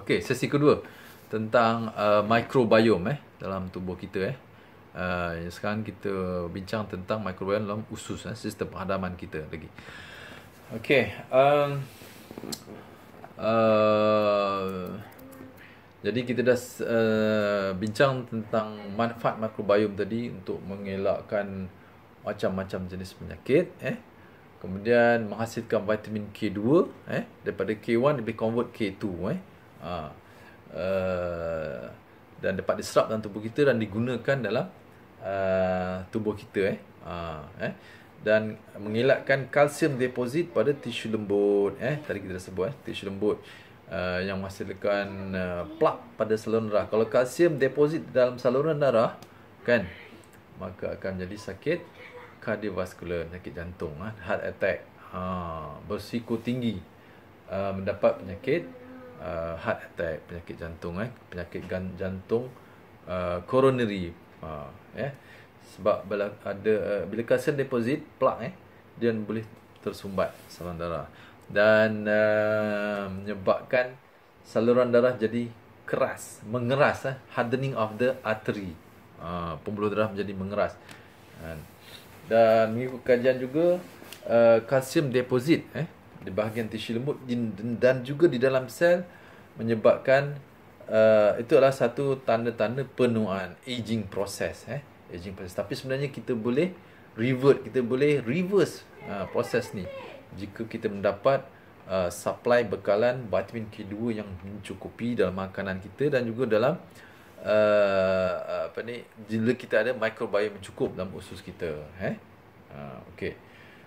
Okey, sesi kedua tentang uh, microbiome eh dalam tubuh kita eh. Uh, sekarang kita bincang tentang microbiome dalam usus eh sistem penghadaman kita lagi. Okey, um uh, jadi kita dah uh, bincang tentang manfaat microbiome tadi untuk mengelakkan macam-macam jenis penyakit eh. Kemudian menghasilkan vitamin K2 eh daripada K1 lebih convert K2 eh ha. uh, dan dapat diserap dalam tubuh kita dan digunakan dalam uh, tubuh kita eh. Ha, eh dan mengelakkan kalsium deposit pada tisu lembut eh tadi kita dah sebut eh tisu lembut Uh, yang menghasilkan uh, plak pada saluran darah. Kalau kalsium deposit dalam saluran darah, kan, maka akan jadi sakit kardiovaskular, sakit jantung, uh, heart attack, uh, ha, bersiku tinggi uh, mendapat penyakit uh, heart attack, penyakit jantung eh, penyakit jantung uh, coronary uh, ya. Sebab bila ada uh, bila calcium deposit plak, eh, dia boleh tersumbat saluran darah dan uh, menyebabkan saluran darah jadi keras, mengeras eh, hardening of the artery. Uh, pembuluh darah menjadi mengeras. Dan, mengikut kajian juga uh, calcium deposit eh di bahagian tisu lembut dan juga di dalam sel menyebabkan uh, itu adalah satu tanda-tanda penuaan aging process eh aging process tapi sebenarnya kita boleh revert kita boleh reverse uh, proses ni jika kita mendapat uh, supply bekalan vitamin K2 yang mencukupi dalam makanan kita dan juga dalam uh, apa ni jika kita ada microbiome mencukup dalam usus kita eh uh, okey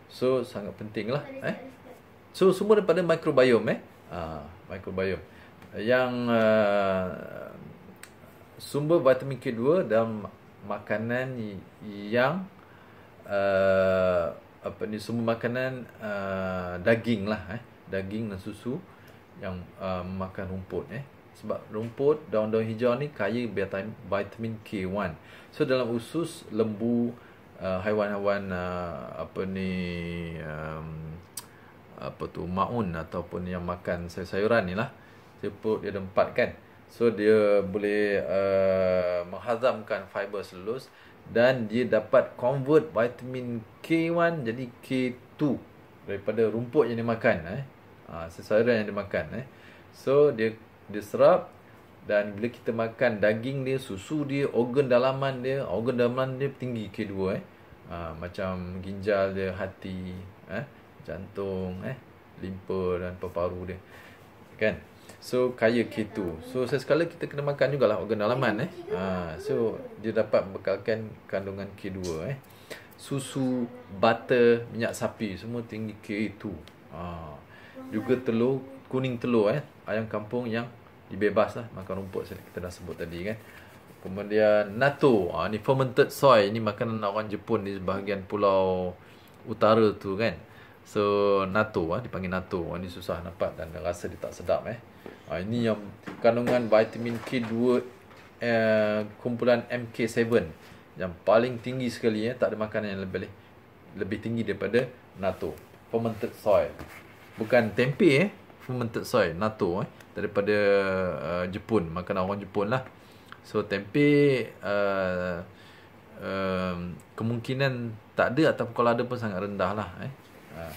so sangat pentinglah eh So semua daripada microbiome eh. Ah, microbiome. Yang uh, sumber vitamin K2 dalam makanan yang uh, apa ni semua makanan uh, daging lah eh. Daging dan susu yang uh, makan rumput eh. Sebab rumput daun-daun hijau ni kaya vitamin K1. So dalam usus lembu haiwan-haiwan uh, uh, apa ni um, apa tu maun ataupun yang makan sayur-sayuran ni lah siput dia ada kan so dia boleh uh, menghazamkan fiber selus dan dia dapat convert vitamin K1 jadi K2 daripada rumput yang dia makan eh ha, sayuran yang dia makan eh so dia dia serap dan bila kita makan daging dia susu dia organ dalaman dia organ dalaman dia tinggi K2 eh ha, macam ginjal dia hati eh jantung eh limpa dan paru-paru dia kan so kaya K2 so sesekala kita kena makan jugalah organ dalaman eh ha, so dia dapat bekalkan kandungan K2 eh susu butter minyak sapi semua tinggi K2 ha, juga telur kuning telur eh ayam kampung yang dibebas lah makan rumput kita dah sebut tadi kan kemudian natto ha, ni fermented soy ni makanan orang Jepun di bahagian pulau utara tu kan So Nato ah ha? dipanggil Nato. Ah ni susah dapat dan rasa dia tak sedap eh. Ha, ini yang kandungan vitamin K2 eh, kumpulan MK7 yang paling tinggi sekali ya, eh? tak ada makanan yang lebih lebih tinggi daripada Nato. Fermented soy. Bukan tempe eh, fermented soy Nato eh daripada uh, Jepun, makanan orang Jepun lah. So tempe uh, um, kemungkinan tak ada ataupun kalau ada pun sangat rendah lah eh. Ah.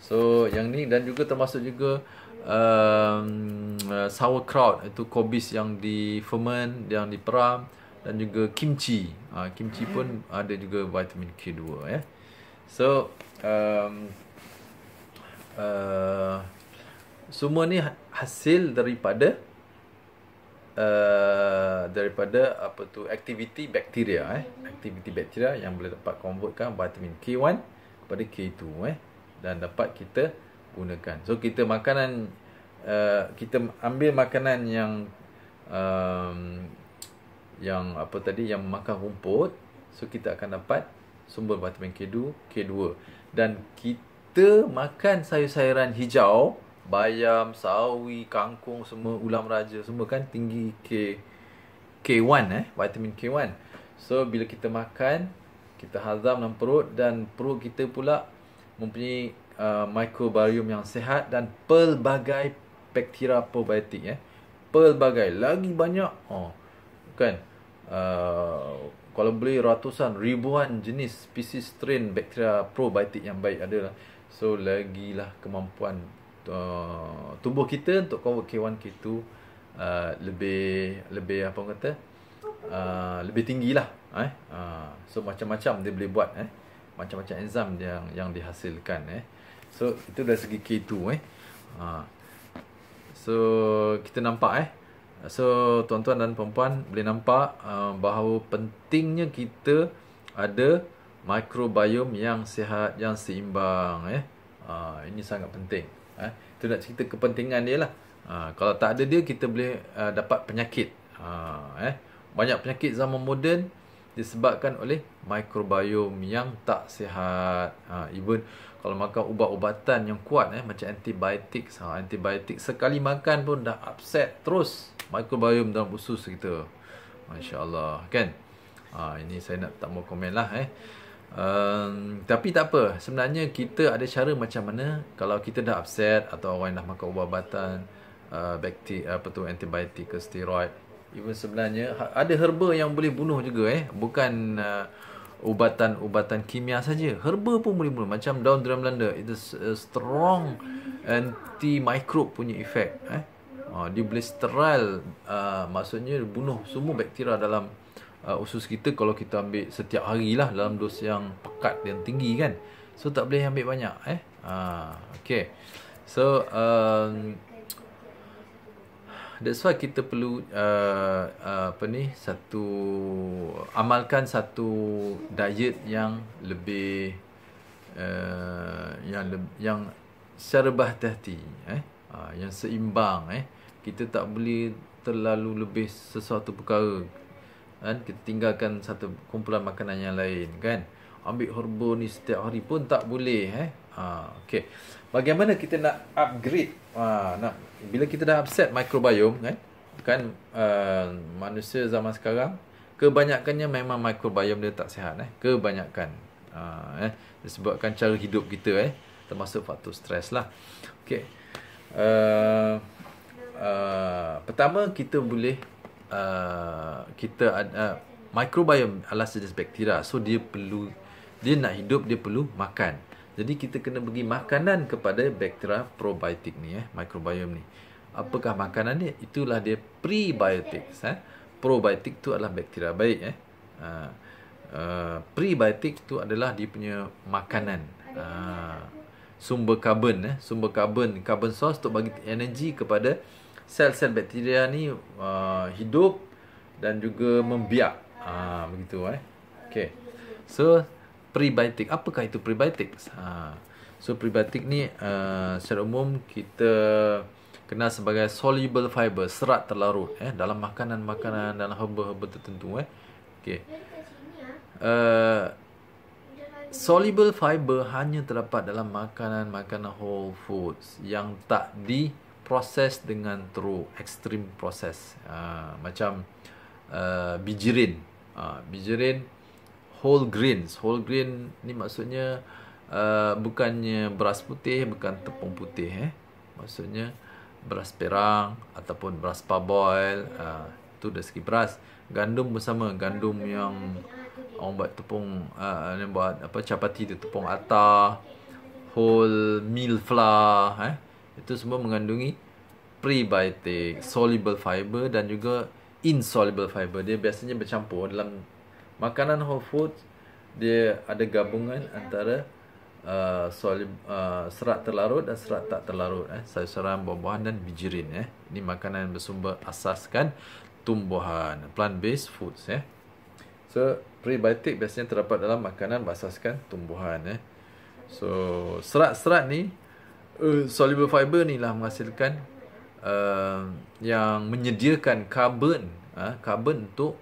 So yang ni dan juga termasuk juga um, uh, sauerkraut itu kobis yang di ferment yang diperam dan juga kimchi. Uh, kimchi hmm. pun ada juga vitamin K2 ya. Yeah. So um, uh, semua ni ha-, hasil daripada uh, daripada apa tu aktiviti bakteria eh aktiviti bakteria yang boleh dapat convertkan vitamin K1 kepada K2 eh dan dapat kita gunakan. So kita makanan uh, kita ambil makanan yang um, yang apa tadi yang makan rumput, so kita akan dapat sumber vitamin K2, K2. Dan kita makan sayur-sayuran hijau, bayam, sawi, kangkung semua ulam raja semua kan tinggi K K1 eh, vitamin K1. So bila kita makan kita hazam dalam perut dan perut kita pula mempunyai uh, microbiome yang sehat dan pelbagai bakteria probiotik eh. Pelbagai lagi banyak. Oh. Kan? Uh, kalau beli ratusan ribuan jenis species strain bakteria probiotik yang baik adalah so lagilah kemampuan uh, tubuh kita untuk cover K1 K2 uh, lebih lebih apa kata uh, lebih tinggilah eh uh, so macam-macam dia boleh buat eh macam-macam enzim yang yang dihasilkan eh. So itu dari segi K2 eh. Ha. So kita nampak eh. So tuan-tuan dan puan-puan boleh nampak uh, bahawa pentingnya kita ada mikrobiom yang sihat yang seimbang eh. Ha, ini sangat penting eh. Itu nak cerita kepentingan dia lah. Ha, kalau tak ada dia kita boleh uh, dapat penyakit. Ha, eh. Banyak penyakit zaman moden disebabkan oleh mikrobiom yang tak sihat. Ha, even kalau makan ubat-ubatan yang kuat eh macam antibiotik, ha, antibiotik sekali makan pun dah upset terus mikrobiom dalam usus kita. Masya-Allah, kan? Ha, ini saya nak tak mau komen lah eh. Um, tapi tak apa Sebenarnya kita ada cara macam mana Kalau kita dah upset Atau orang yang dah makan ubat-ubatan uh, Bakti Antibiotik ke steroid Even sebenarnya ha- ada herba yang boleh bunuh juga eh bukan uh, ubatan-ubatan kimia saja herba pun boleh bunuh macam daun drum landa itu uh, strong anti microbe punya effect eh uh, dia boleh steril, uh, maksudnya bunuh semua bakteria dalam uh, usus kita kalau kita ambil setiap hari lah dalam dos yang pekat dan tinggi kan so tak boleh ambil banyak eh uh, okey so um, That's why kita perlu uh, uh, apa ni satu amalkan satu diet yang lebih uh, yang le- yang serba hati, eh uh, yang seimbang eh kita tak boleh terlalu lebih sesuatu perkara kan kita tinggalkan satu kumpulan makanan yang lain kan ambil herba ni setiap hari pun tak boleh eh Ha, okay. Bagaimana kita nak upgrade? Ha, nak, bila kita dah upset microbiome kan? Kan uh, manusia zaman sekarang kebanyakannya memang microbiome dia tak sihat eh. Kebanyakan. Ha, eh. Disebabkan cara hidup kita eh. Termasuk faktor stres lah. Okay. Uh, ha, uh, ha, pertama kita boleh uh, kita ada uh, microbiome adalah jenis bakteria. So dia perlu dia nak hidup dia perlu makan. Jadi kita kena bagi makanan kepada bacteria probiotik ni eh, mikrobiom ni. Apakah makanan dia? Itulah dia prebiotik. Eh. Probiotik tu adalah bakteria baik eh. Uh, uh, prebiotik tu adalah dia punya makanan. Uh, sumber karbon eh, sumber karbon, carbon source untuk bagi energi kepada sel-sel bakteria ni uh, hidup dan juga membiak. Ah uh, begitu eh. Okey. So prebiotic. Apakah itu prebiotic? Ha. So prebiotic ni uh, secara umum kita kenal sebagai soluble fiber, serat terlarut eh dalam makanan-makanan dalam herba-herba tertentu eh. Okey. Ah, uh, soluble fiber hanya terdapat dalam makanan-makanan whole foods yang tak di proses dengan teruk extreme proses uh, ah, macam uh, bijirin uh, bijirin whole grains. Whole grain ni maksudnya uh, bukannya beras putih, bukan tepung putih eh. Maksudnya beras perang ataupun beras parboil, uh, tu dah segi beras. Gandum bersama, gandum yang orang buat tepung, uh, buat apa capati tu, tepung atar, whole meal flour, eh. itu semua mengandungi prebiotic, soluble fiber dan juga insoluble fiber. Dia biasanya bercampur dalam makanan whole food dia ada gabungan antara uh, soli, uh, serat terlarut dan serat tak terlarut eh sayur-sayuran buah-buahan dan bijirin eh ini makanan yang bersumber asaskan tumbuhan plant based foods eh so prebiotik biasanya terdapat dalam makanan berasaskan tumbuhan eh so serat-serat ni uh, soluble fiber ni lah menghasilkan uh, yang menyediakan karbon, ah uh, carbon untuk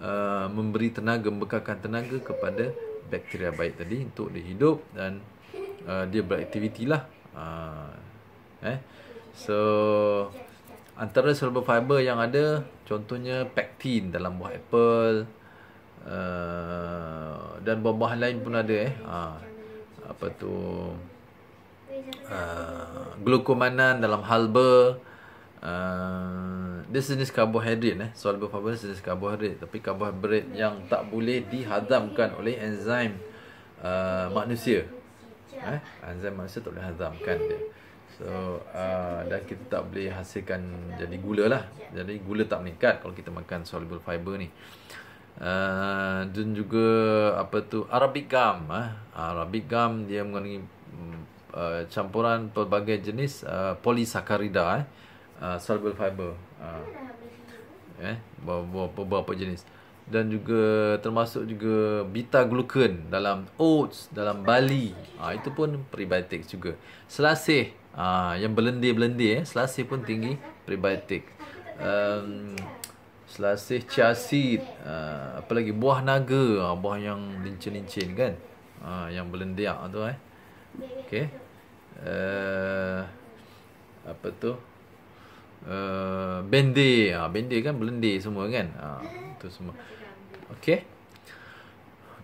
Uh, memberi tenaga, membekalkan tenaga kepada bakteria baik tadi untuk dia hidup dan uh, dia beraktiviti lah. Uh, eh. So, antara serba fiber yang ada, contohnya pectin dalam buah apple, Uh, dan buah-buahan lain pun ada eh. Uh, apa tu uh, glukomanan dalam halba Ah, dia jenis karbohidrat eh. Soluble fiber jenis karbohidrat tapi karbohidrat yang tak boleh dihadamkan oleh enzim uh, manusia. Eh, enzim manusia tak boleh hadamkan dia. So uh, dan kita tak boleh hasilkan jadi gula lah. Jadi gula tak meningkat kalau kita makan soluble fiber ni. Uh, dan juga apa tu arabic gum ah arabic gum dia mengandungi uh, campuran pelbagai jenis uh, polisakarida eh uh, uh, soluble fiber. Uh, eh, beberapa jenis dan juga termasuk juga beta glucan dalam oats dalam bali ha, ah, itu pun prebiotik juga selasih ha, yang belendi belendi, eh, selasih pun tinggi prebiotik um, selasih chia seed ha, apa lagi buah naga ha, buah yang lincin-lincin kan ha, yang berlendir tu eh okey uh, apa tu bendir ha, bendir kan belendir semua kan ha, itu semua okey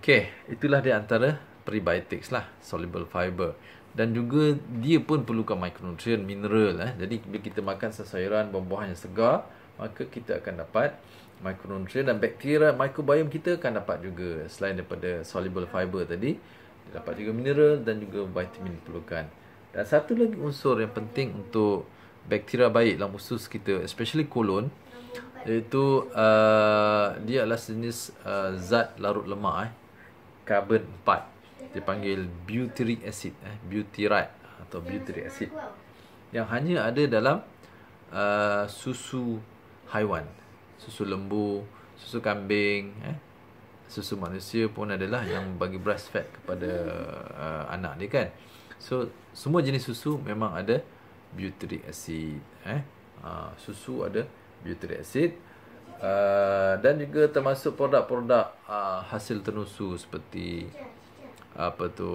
okey itulah di antara prebiotics lah soluble fiber dan juga dia pun perlukan mikronutrien mineral eh. jadi bila kita makan sayuran, buah-buahan yang segar maka kita akan dapat mikronutrien dan bakteria microbiome kita akan dapat juga selain daripada soluble fiber tadi dapat juga mineral dan juga vitamin perlukan dan satu lagi unsur yang penting untuk bakteria baik dalam usus kita especially kolon, iaitu uh, dia adalah jenis uh, zat larut lemak eh carbon 4 dipanggil butyric acid eh butyrate ah, atau butyric acid yang hanya ada dalam uh, susu haiwan susu lembu susu kambing eh susu manusia pun adalah yang bagi breastfed kepada uh, anak dia kan so semua jenis susu memang ada butyric acid eh ha, susu ada butyric acid uh, dan juga termasuk produk-produk uh, hasil tenusu seperti apa tu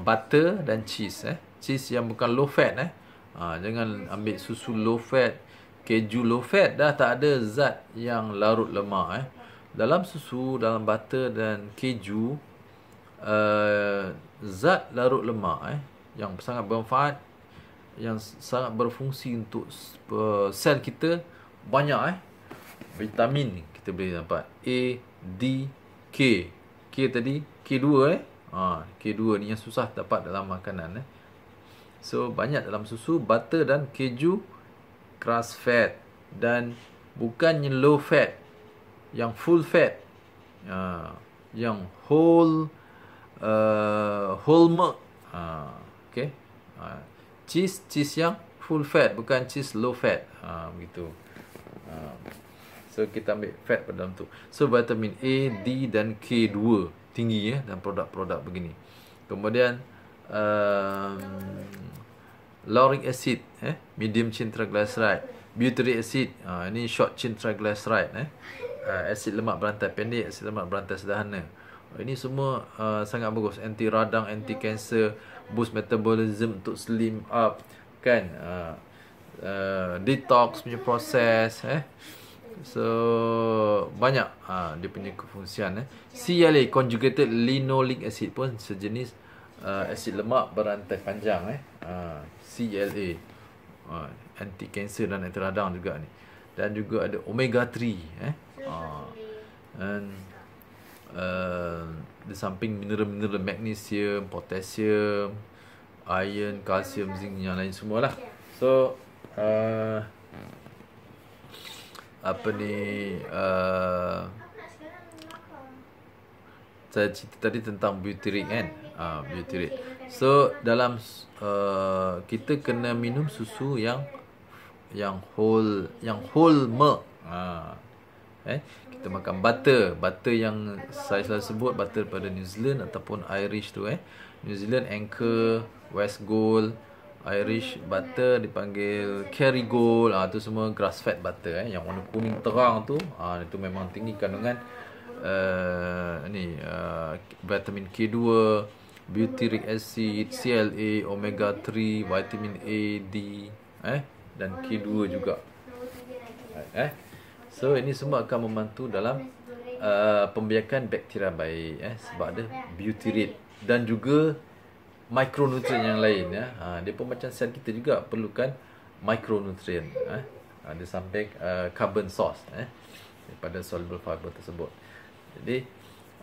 butter dan cheese eh cheese yang bukan low fat eh ha, jangan ambil susu low fat keju low fat dah tak ada zat yang larut lemak eh dalam susu dalam butter dan keju uh, zat larut lemak eh yang sangat bermanfaat yang sangat berfungsi untuk sel kita banyak eh vitamin kita boleh dapat A D K K tadi K2 eh ha, K2 ni yang susah dapat dalam makanan eh so banyak dalam susu butter dan keju grass fat dan bukannya low fat yang full fat ha, yang whole uh, whole milk ha, okay ha, cheese cheese yang full fat bukan cheese low fat ha begitu ha. so kita ambil fat pada dalam tu so vitamin A D dan K2 tinggi ya dan produk-produk begini kemudian um, lauric acid eh medium chain triglyceride butyric acid ha, ini short chain triglyceride eh uh, ha, asid lemak berantai pendek asid lemak berantai sederhana ini semua uh, sangat bagus anti radang anti kanser boost metabolism untuk slim up kan uh, uh, detox punya proses eh so banyak uh, dia punya kefungsian eh CLA conjugated linoleic acid pun sejenis uh, asid lemak berantai panjang eh uh, CLA uh, anti kanser dan anti radang juga ni dan juga ada omega 3 eh uh, and Uh, di samping mineral-mineral magnesium, potassium, iron, kalsium, zinc yang lain semua lah. So uh, apa ni uh, saya cerita tadi tentang butyric kan? uh, ah, butyric. So dalam uh, kita kena minum susu yang yang whole yang whole milk. Ah eh kita makan butter butter yang saya selalu sebut butter pada New Zealand ataupun Irish tu eh New Zealand Anchor West Gold Irish butter dipanggil Kerrygold ah ha, tu semua grass fed butter eh yang warna kuning terang tu ah ha, itu memang tinggi kandungan uh, ni uh, vitamin K2 butyric acid CLA omega 3 vitamin A D eh dan K2 juga eh? So ini semua akan membantu dalam uh, pembiakan bakteria baik eh sebab ada butyrate dan juga mikronutrien yang lain ya. Ha dia pun macam sel kita juga perlukan mikronutrien eh. Ada ha, sampai uh, carbon source eh daripada soluble fiber tersebut. Jadi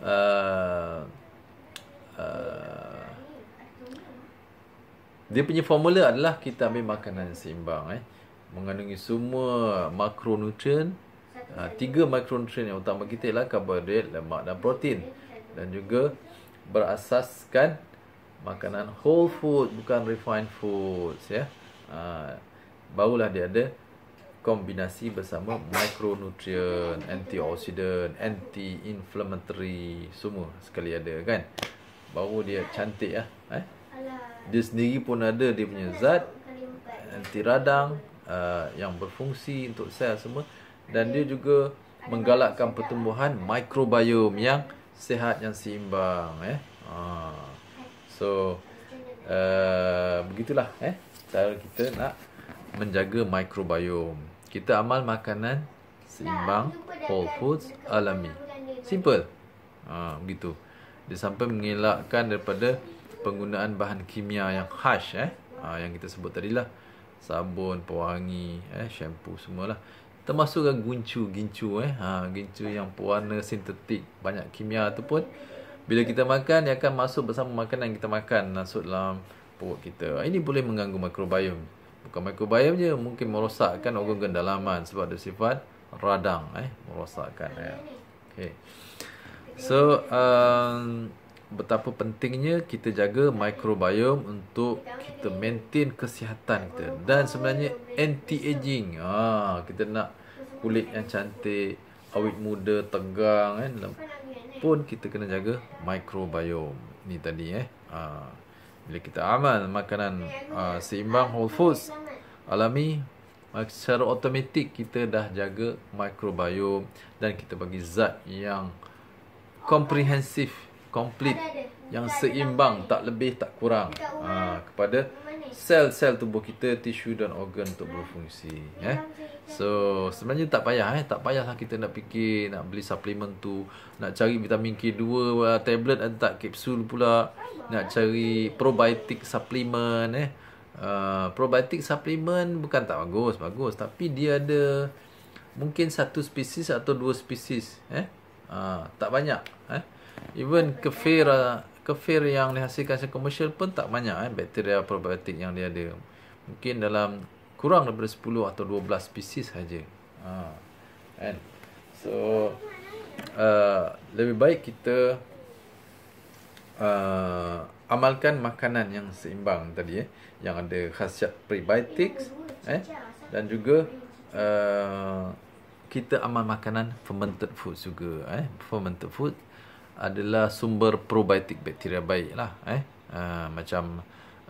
uh, uh, dia punya formula adalah kita ambil makanan yang seimbang eh mengandungi semua makronutrien 3 ah, mikronutrien yang utama kita ialah karbohidrat, lemak dan protein dan juga berasaskan makanan whole food bukan refined foods ya. Ha, barulah dia ada kombinasi bersama mikronutrien, antioksidan, anti-inflammatory semua sekali ada kan. Baru dia cantik ya. Eh? Dia sendiri pun ada dia punya zat anti radang uh, yang berfungsi untuk sel semua dan dia juga menggalakkan pertumbuhan mikrobiom yang sehat yang seimbang eh. Ha. So uh, begitulah eh cara kita nak menjaga mikrobiom. Kita amal makanan seimbang whole foods alami. Simple. Ha begitu. Dia sampai mengelakkan daripada penggunaan bahan kimia yang harsh eh. Ha, yang kita sebut tadilah sabun, pewangi, eh, shampoo semualah termasukkan guncu gincu eh ha gincu yang pewarna sintetik banyak kimia tu pun bila kita makan dia akan masuk bersama makanan kita makan masuk dalam perut kita ini boleh mengganggu mikrobiom bukan mikrobiom je mungkin merosakkan organ-organ dalaman sebab dia sifat radang eh merosakkan ya eh. okey so um, betapa pentingnya kita jaga microbiome untuk kita maintain kesihatan kita dan sebenarnya anti aging. Ha, ah, kita nak kulit yang cantik, awet muda, tegang kan. Pun kita kena jaga microbiome. Ni tadi eh. Ha, bila kita amal makanan ha, seimbang whole foods alami secara otomatik kita dah jaga microbiome dan kita bagi zat yang komprehensif komplit yang seimbang tak lebih tak kurang ha, kepada sel-sel tubuh kita tisu dan organ untuk berfungsi eh so sebenarnya tak payah eh tak payahlah kita nak fikir nak beli suplemen tu nak cari vitamin K2 ah, tablet atau tak kapsul pula nak cari probiotic suplemen eh uh, probiotic suplemen bukan tak bagus bagus tapi dia ada mungkin satu spesies atau dua spesies eh uh, tak banyak eh Even kefir uh, kefir yang dihasilkan secara komersial pun tak banyak eh bakteria probiotik yang dia ada. Mungkin dalam kurang daripada 10 atau 12 spesies saja. Ha. And so uh, lebih baik kita uh, amalkan makanan yang seimbang tadi eh yang ada khasiat prebiotik eh dan juga uh, kita amal makanan fermented food juga eh fermented food adalah sumber probiotik bakteria baik lah eh uh, macam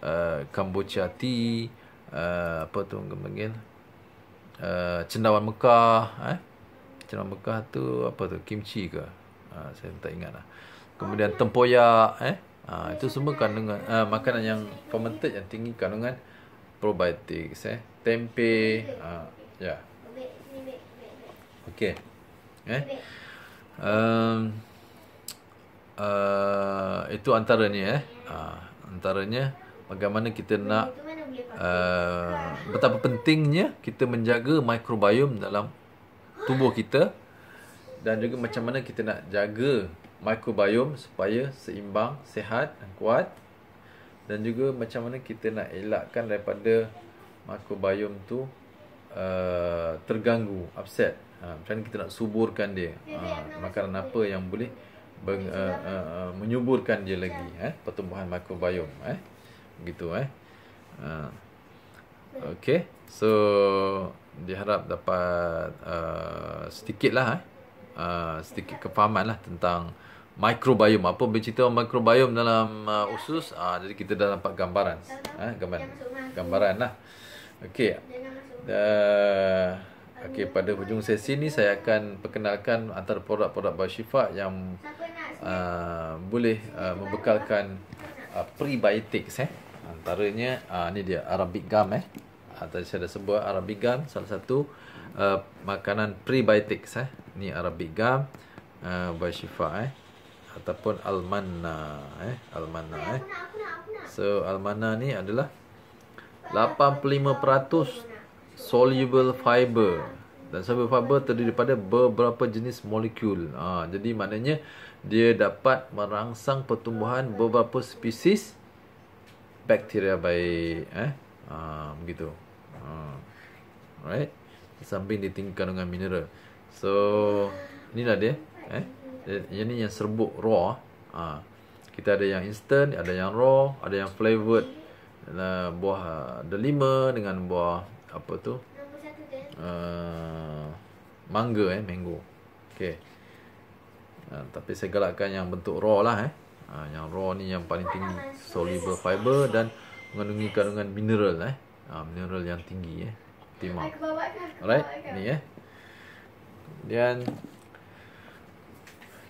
uh, kombucha tea uh, apa tu kemungkinan uh, cendawan mekah eh cendawan mekah tu apa tu kimchi ke uh, saya tak ingat lah kemudian tempoyak eh uh, itu semua kandungan uh, makanan yang fermented yang tinggi kandungan probiotik eh tempe uh, ya yeah. okey eh um, Ah, itu antaranya eh. Uh, antaranya bagaimana kita nak uh, betapa pentingnya kita menjaga mikrobiom dalam tubuh kita dan juga macam mana kita nak jaga mikrobiom supaya seimbang, sehat, dan kuat dan juga macam mana kita nak elakkan daripada mikrobiom tu uh, terganggu, upset. Uh, macam mana kita nak suburkan dia. Uh, makanan apa yang boleh beng, uh, uh, uh, menyuburkan dia lagi eh pertumbuhan mikrobiom eh begitu eh uh. okey so diharap dapat uh, sedikit lah eh uh, sedikit kefahaman lah tentang mikrobiom apa bercerita mikrobiom dalam uh, usus uh, jadi kita dah dapat gambaran eh gambaran gambaran lah okey uh, okey pada hujung sesi ni saya akan perkenalkan antara produk-produk Bashifa yang uh, boleh uh, membekalkan uh, prebiotics eh. Antaranya uh, ni dia Arabic gum eh. Atau saya dah sebut Arabic gum salah satu uh, makanan prebiotics eh. Ni Arabic gum uh, by Shifa eh ataupun almana eh almana eh so almana ni adalah 85% soluble fiber dan soluble fiber terdiri daripada beberapa jenis molekul ha, jadi maknanya dia dapat merangsang pertumbuhan beberapa spesies bakteria baik eh ha, begitu ha. right samping ditingkatkan dengan mineral so inilah dia eh ini yang serbuk raw ah ha. kita ada yang instant ada yang raw ada yang flavored uh, buah delima dengan buah apa tu uh, mangga eh mango okey ha, Tapi saya galakkan yang bentuk raw lah eh. ha, Yang raw ni yang paling tinggi Soluble fiber dan Mengandungi kandungan mineral eh. ha, Mineral yang tinggi eh. Timah kan, Alright kan. Ni eh Dan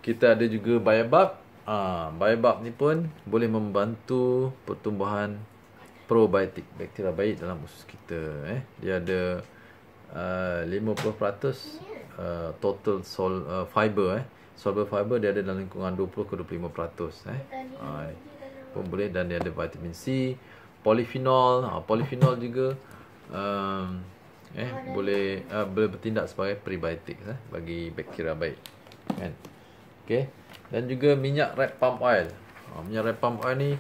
Kita ada juga Biobab ha, Biobab ni pun Boleh membantu Pertumbuhan Probiotik Bakteria baik dalam usus kita eh. Dia ada uh, 50% uh, Total sol, uh, fiber eh. Soluble fiber dia ada dalam lingkungan 20 ke 25 peratus eh. Pun boleh dan dia ada vitamin C polifenol, ha, Polyphenol juga um, eh, Boleh uh, boleh bertindak sebagai prebiotik eh, Bagi bakteria baik kan? okay. Dan juga minyak red palm oil ha, Minyak red palm oil ni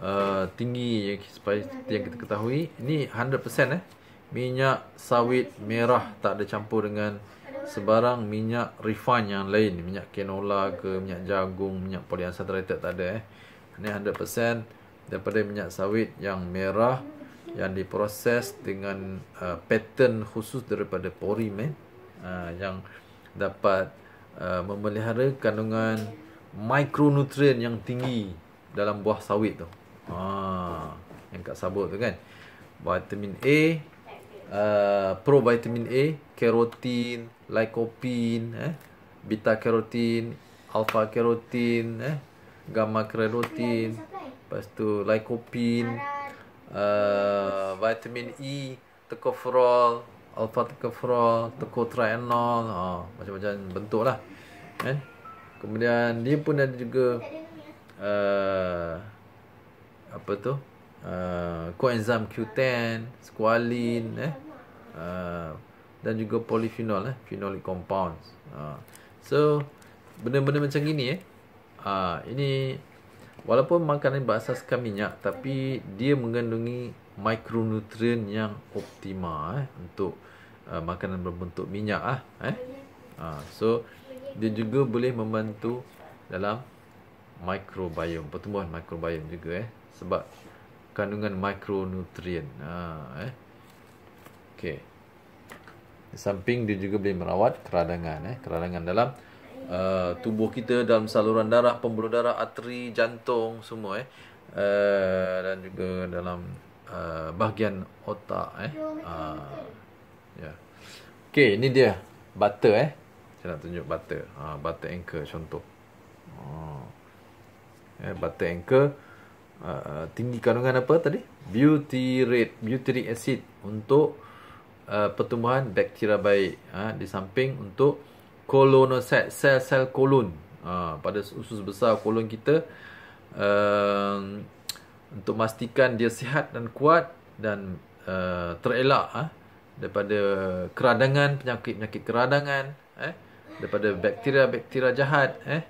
uh, Tinggi Seperti yang kita ketahui Ini 100% eh Minyak sawit merah tak ada campur dengan sebarang minyak refine yang lain minyak canola ke minyak jagung minyak polyunsaturated tak ada eh ini 100% daripada minyak sawit yang merah yang diproses dengan uh, pattern khusus daripada pori eh? uh, yang dapat uh, memelihara kandungan mikronutrien yang tinggi dalam buah sawit tu. Ha, yang kat sabut tu kan. Vitamin A, uh, pro vitamin A, carotene, lycopene eh beta carotene alpha carotene eh gamma carotene lepas tu lycopene uh, vitamin E tocopherol alpha tocopherol tocotrienol ha oh, macam-macam bentuklah eh kemudian dia pun ada juga uh, apa tu uh, coenzyme Q10 squalene eh uh, dan juga polyphenol eh phenolic compounds ha. so benda-benda macam gini eh ha, ini walaupun makanan berasaskan minyak tapi dia mengandungi mikronutrien yang optimal eh untuk uh, makanan berbentuk minyak ah eh ha, so dia juga boleh membantu dalam microbiome pertumbuhan microbiome juga eh sebab kandungan mikronutrien ha ah, eh okey samping dia juga boleh merawat keradangan eh keradangan dalam uh, tubuh kita dalam saluran darah pembuluh darah arteri jantung semua eh uh, dan juga dalam uh, bahagian otak eh uh, ya yeah. okey ini dia butter eh saya nak tunjuk butter uh, butter anchor contoh uh, eh butter anchor uh, tinggi kandungan apa tadi butyrate butyric acid untuk uh, pertumbuhan bakteria baik uh, di samping untuk kolonoset sel-sel kolon uh, pada usus besar kolon kita uh, untuk memastikan dia sihat dan kuat dan uh, terelak uh, daripada keradangan penyakit-penyakit keradangan eh daripada bakteria-bakteria jahat eh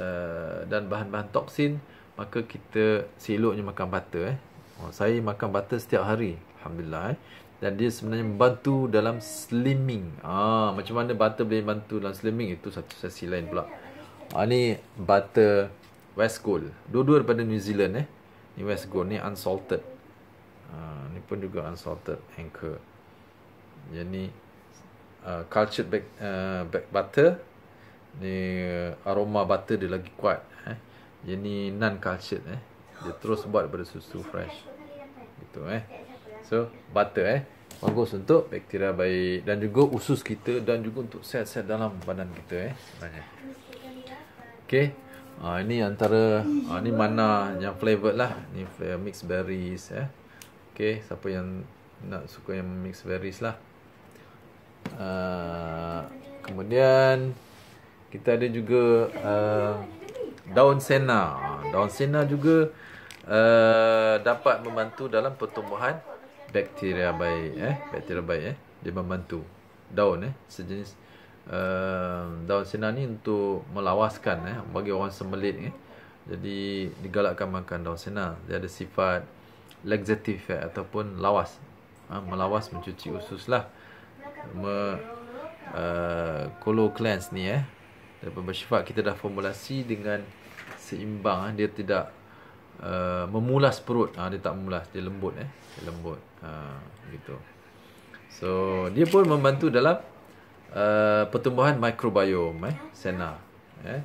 uh, dan bahan-bahan toksin maka kita seloknya makan butter eh oh, saya makan butter setiap hari alhamdulillah eh dan dia sebenarnya membantu dalam slimming. Ah, macam mana butter boleh bantu dalam slimming itu satu sesi lain pula. Ah, ni butter West Gold. Dua-dua daripada New Zealand eh. Ni West Gold ni unsalted. Ah, ni pun juga unsalted anchor. Yang ni uh, cultured back, uh, back butter. Ni uh, aroma butter dia lagi kuat eh. Yang ni non cultured eh. Dia terus buat daripada susu fresh. Itu. eh. So, butter eh. Bagus untuk bakteria baik dan juga usus kita dan juga untuk sel-sel dalam badan kita eh. Sebenarnya. Okay. Ha, ah, ini antara, ha, ini mana yang flavored lah. Ini flavor, mixed berries eh. Okay, siapa yang nak suka yang mixed berries lah. Uh, kemudian, kita ada juga uh, daun sena. Daun sena juga uh, dapat membantu dalam pertumbuhan bakteria baik eh bakteria baik eh dia membantu daun eh sejenis uh, daun sena ni untuk melawaskan eh bagi orang semelit eh jadi digalakkan makan daun sena dia ada sifat laxative eh, ataupun lawas ha, melawas mencuci usus lah me uh, cleanse ni eh dapat bersifat kita dah formulasi dengan seimbang eh. dia tidak Uh, memulas perut ha, dia tak memulas dia lembut eh dia lembut ha, gitu so dia pun membantu dalam uh, pertumbuhan microbiome eh sena eh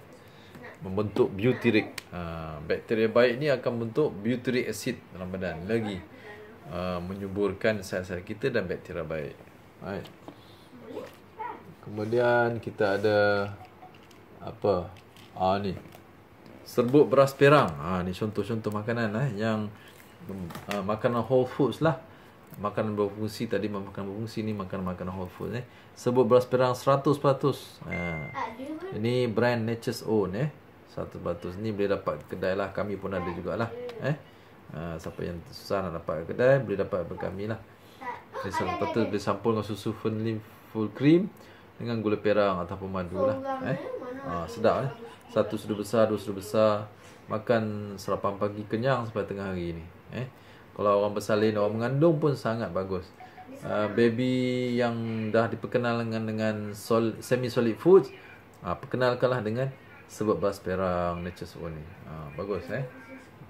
membentuk butyric uh, ah, bakteria baik ni akan membentuk butyric acid dalam badan lagi uh, menyuburkan sel-sel kita dan bakteria baik right. kemudian kita ada apa ah ni serbuk beras perang. Ha ni contoh-contoh makanan eh yang uh, makanan whole foods lah. Makanan berfungsi tadi makanan berfungsi ni makanan makanan whole foods eh. Serbuk beras perang 100%. Ha. Lah. Ini brand Nature's Own eh. 100%. Ni boleh dapat kedai lah. Kami pun ada jugalah. Eh. Ha, siapa yang susah nak dapat kedai boleh dapat dengan kami lah. Ini 100% boleh sampul dengan susu Fernley Full Cream dengan gula perang ataupun madu lah. Eh? Ha, sedap eh. Satu sudu besar, dua sudu besar. Makan sarapan pagi kenyang sampai tengah hari ni. Eh? Kalau orang bersalin, orang mengandung pun sangat bagus. Uh, baby yang dah diperkenal dengan, dengan sol, semi-solid food, uh, ah, perkenalkanlah dengan sebab bas perang Nature's Own ni. Ha, bagus eh.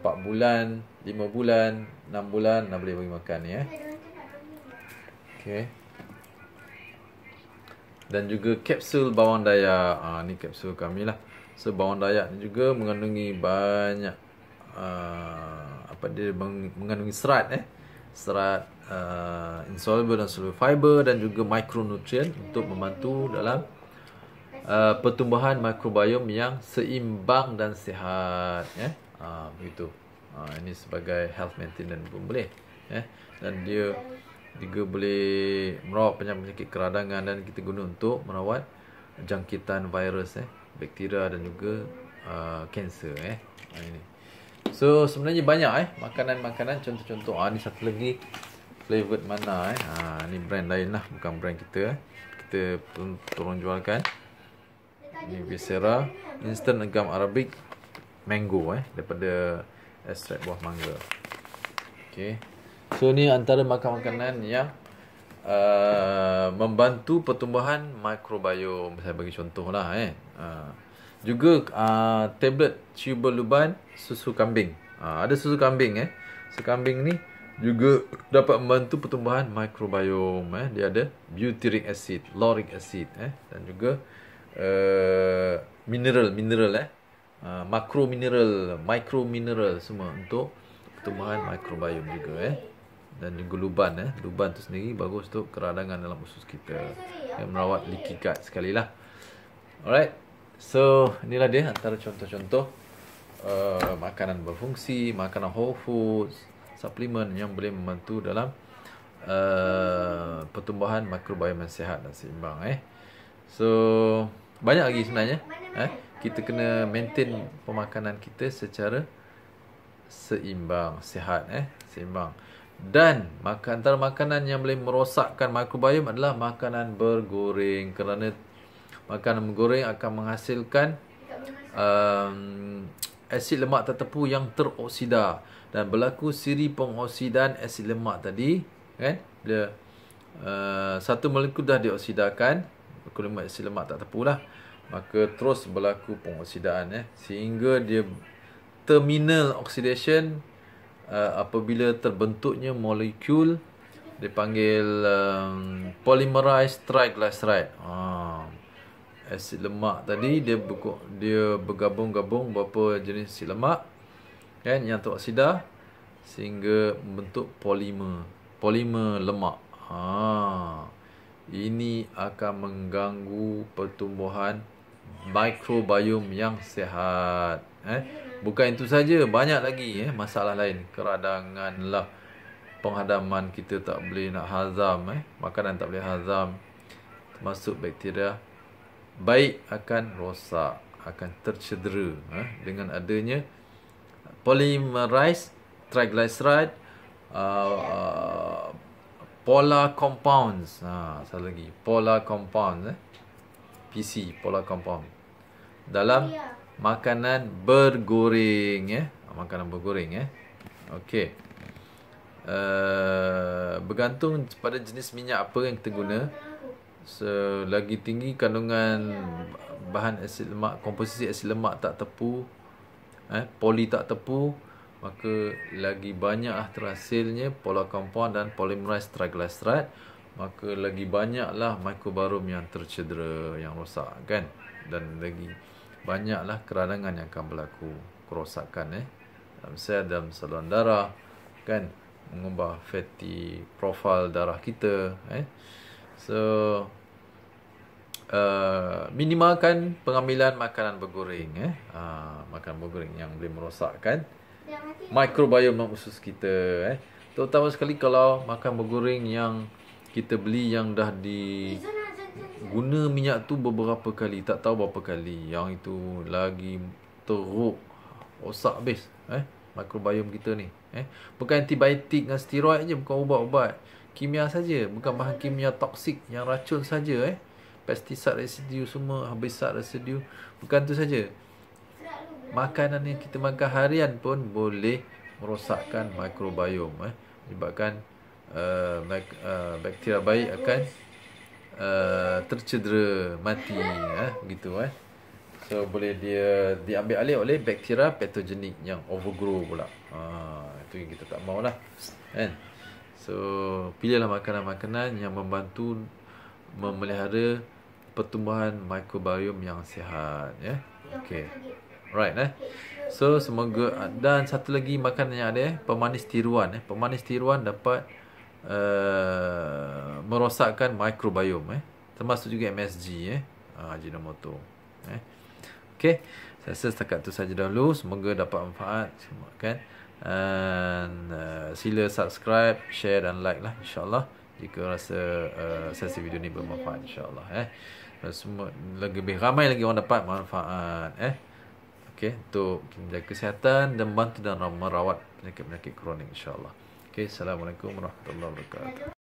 4 bulan, 5 bulan, 6 bulan dah boleh bagi makan ni eh. Okay dan juga kapsul bawang dayak. Ah ha, ni kapsul kami lah. So bawang dayak ni juga mengandungi banyak uh, apa dia mengandungi serat eh. Serat uh, insoluble dan soluble fiber dan juga mikronutrien untuk membantu dalam Uh, pertumbuhan mikrobiom yang seimbang dan sihat ya eh. yeah? begitu uh, ini sebagai health maintenance pun boleh ya dan dia juga boleh merawat penyakit penyakit keradangan dan kita guna untuk merawat jangkitan virus eh bakteria dan juga kanser uh, eh ini so sebenarnya banyak eh makanan-makanan contoh-contoh ah ni satu lagi flavored mana eh ha ah, ni brand lain lah bukan brand kita eh. kita pun tolong jualkan ni visera instant gum arabic mango eh daripada ekstrak buah mangga okey So ni antara makan-makanan yang uh, membantu pertumbuhan mikrobiom. Saya bagi contoh lah eh. Uh, juga uh, tablet chewable luban susu kambing. Uh, ada susu kambing eh. Susu kambing ni juga dapat membantu pertumbuhan mikrobiom eh. Dia ada butyric acid, lauric acid eh. Dan juga mineral-mineral uh, eh. Uh, makro mineral, mikro mineral semua untuk pertumbuhan mikrobiom juga eh dan juga luban eh. Luban tu sendiri bagus untuk keradangan dalam usus kita. Ya. Yang merawat leaky gut sekali lah. Alright. So, inilah dia antara contoh-contoh uh, makanan berfungsi, makanan whole foods, suplemen yang boleh membantu dalam uh, pertumbuhan makrobiomen sehat dan seimbang eh. So, banyak lagi sebenarnya. Eh. Kita kena maintain pemakanan kita secara seimbang, sehat eh, seimbang. Dan antara makanan yang boleh merosakkan mikrobiom adalah makanan bergoreng Kerana makanan bergoreng akan menghasilkan um, asid lemak tertepu yang teroksida Dan berlaku siri pengoksidan asid lemak tadi kan? dia uh, satu molekul dah dioksidakan Kulimat asid lemak tak tepulah Maka terus berlaku pengoksidaan eh? Sehingga dia terminal oxidation uh, apabila terbentuknya molekul dipanggil um, polymerized triglyceride. Uh, asid lemak tadi dia beku, dia bergabung-gabung beberapa jenis asid lemak kan yang teroksida sehingga membentuk polimer. Polimer lemak. Ha. ini akan mengganggu pertumbuhan mikrobiom yang sihat. Eh? Bukan itu saja, banyak lagi eh? masalah lain. Keradangan lah, penghadaman kita tak boleh nak hazam. Eh? Makanan tak boleh hazam. Masuk bakteria. Baik akan rosak, akan tercedera eh? dengan adanya polymerize, triglyceride, uh, uh, polar compounds. Ha, satu lagi, polar compounds. Eh? PC pola kompon dalam ya. makanan bergoreng ya makanan bergoreng ya okey uh, eh, bergantung pada jenis minyak apa yang kita guna selagi tinggi kandungan bahan asid lemak komposisi asid lemak tak tepu eh poli tak tepu maka lagi banyaklah terhasilnya pola kompon dan polymerized triglyceride maka lagi banyaklah mikrobarom yang tercedera, yang rosak kan dan lagi banyaklah keradangan yang akan berlaku kerosakan eh dalam sel dalam saluran darah kan mengubah fatty profile darah kita eh so uh, minimalkan pengambilan makanan bergoreng eh uh, makanan bergoreng yang boleh merosakkan mikrobiom usus kita eh terutama sekali kalau makan bergoreng yang kita beli yang dah di eh, guna minyak tu beberapa kali tak tahu berapa kali yang itu lagi teruk rosak habis eh mikrobiom kita ni eh bukan antibiotik dengan steroid je bukan ubat-ubat kimia saja bukan bahan kimia toksik yang racun saja eh pestisida residu semua habisat residu bukan tu saja makanan yang kita makan harian pun boleh merosakkan mikrobiom eh menyebabkan uh, bakteria baik akan uh, tercedera mati eh begitu eh so boleh dia diambil alih oleh bakteria patogenik yang overgrow pula uh, itu yang kita tak maulah kan so pilihlah makanan-makanan yang membantu memelihara pertumbuhan microbiom yang sihat ya yeah? okey right eh so semoga dan satu lagi makanan yang ada eh pemanis tiruan eh pemanis tiruan dapat Eh, merosakkan microbiome eh termasuk juga MSG eh ah, Ajinomoto eh okey saya rasa setakat tu saja dahulu semoga dapat manfaat semua kan and uh, sila subscribe share dan like lah insyaallah jika rasa uh, sesi video ni bermanfaat insyaallah eh semua lebih ramai lagi orang dapat manfaat eh okey untuk menjaga kesihatan dan bantu dan merawat penyakit-penyakit kronik insyaallah Okay, Assalamualaikum warahmatullahi wabarakatuh.